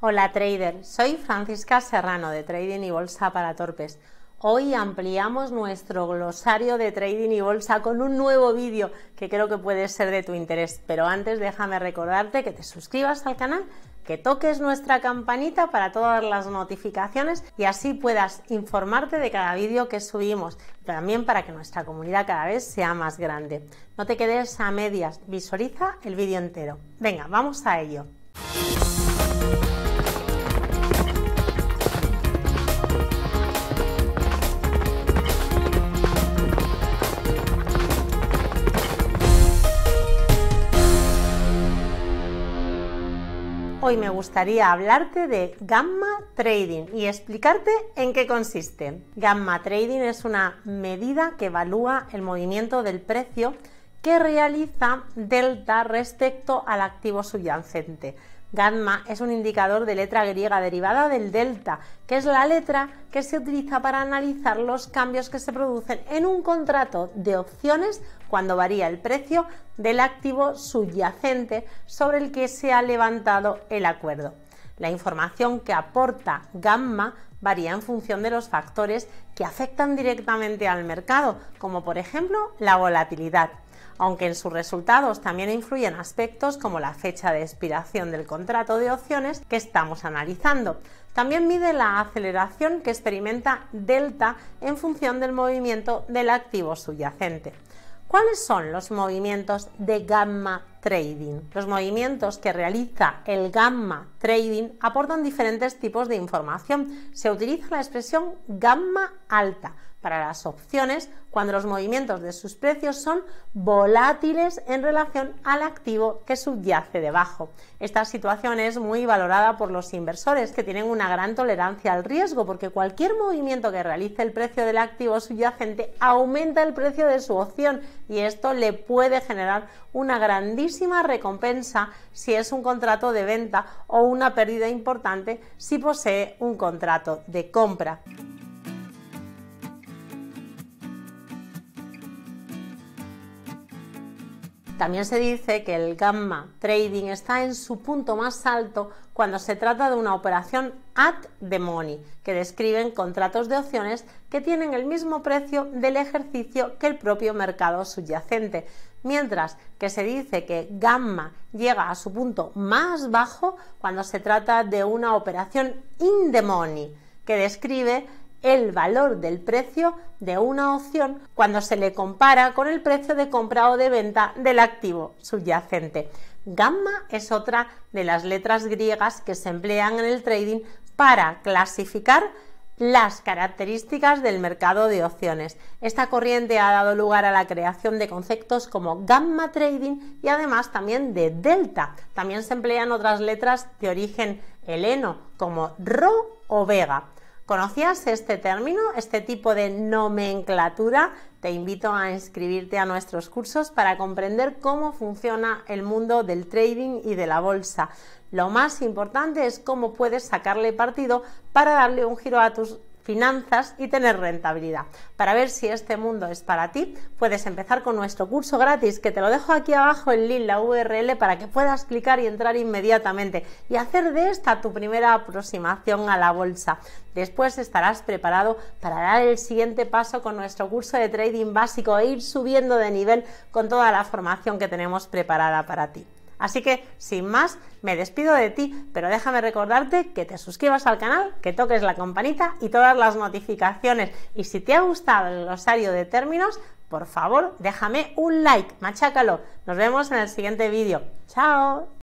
Hola trader, soy Francisca Serrano de Trading y Bolsa para Torpes. Hoy ampliamos nuestro glosario de trading y bolsa con un nuevo vídeo que creo que puede ser de tu interés. Pero antes déjame recordarte que te suscribas al canal, que toques nuestra campanita para todas las notificaciones y así puedas informarte de cada vídeo que subimos. También para que nuestra comunidad cada vez sea más grande. No te quedes a medias, visualiza el vídeo entero. Venga, vamos a ello. hoy me gustaría hablarte de gamma trading y explicarte en qué consiste. Gamma trading es una medida que evalúa el movimiento del precio que realiza delta respecto al activo subyacente. Gamma es un indicador de letra griega derivada del delta, que es la letra que se utiliza para analizar los cambios que se producen en un contrato de opciones cuando varía el precio del activo subyacente sobre el que se ha levantado el acuerdo. La información que aporta gamma varía en función de los factores que afectan directamente al mercado, como por ejemplo la volatilidad, aunque en sus resultados también influyen aspectos como la fecha de expiración del contrato de opciones que estamos analizando. También mide la aceleración que experimenta delta en función del movimiento del activo subyacente. ¿Cuáles son los movimientos de gamma trading? Los movimientos que realiza el gamma trading aportan diferentes tipos de información. Se utiliza la expresión gamma alta para las opciones cuando los movimientos de sus precios son volátiles en relación al activo que subyace debajo. Esta situación es muy valorada por los inversores que tienen una gran tolerancia al riesgo porque cualquier movimiento que realice el precio del activo subyacente aumenta el precio de su opción y esto le puede generar una grandísima recompensa si es un contrato de venta o una pérdida importante si posee un contrato de compra. También se dice que el gamma trading está en su punto más alto cuando se trata de una operación at the money, que describen contratos de opciones que tienen el mismo precio del ejercicio que el propio mercado subyacente, mientras que se dice que gamma llega a su punto más bajo cuando se trata de una operación in the money, que describe el valor del precio de una opción cuando se le compara con el precio de compra o de venta del activo subyacente. Gamma es otra de las letras griegas que se emplean en el trading para clasificar las características del mercado de opciones. Esta corriente ha dado lugar a la creación de conceptos como gamma trading y además también de delta. También se emplean otras letras de origen heleno como rho o vega. ¿Conocías este término, este tipo de nomenclatura? Te invito a inscribirte a nuestros cursos para comprender cómo funciona el mundo del trading y de la bolsa. Lo más importante es cómo puedes sacarle partido para darle un giro a tus finanzas y tener rentabilidad. Para ver si este mundo es para ti, puedes empezar con nuestro curso gratis, que te lo dejo aquí abajo en link, la URL, para que puedas clicar y entrar inmediatamente y hacer de esta tu primera aproximación a la bolsa. Después estarás preparado para dar el siguiente paso con nuestro curso de trading básico e ir subiendo de nivel con toda la formación que tenemos preparada para ti. Así que, sin más, me despido de ti, pero déjame recordarte que te suscribas al canal, que toques la campanita y todas las notificaciones. Y si te ha gustado el glosario de términos, por favor, déjame un like, machácalo. Nos vemos en el siguiente vídeo. ¡Chao!